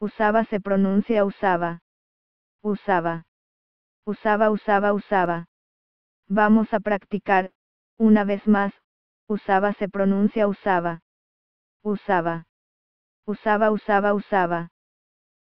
Usaba se pronuncia usaba. Usaba. Usaba, usaba, usaba. Vamos a practicar, una vez más, usaba se pronuncia usaba. Usaba. Usaba, usaba, usaba.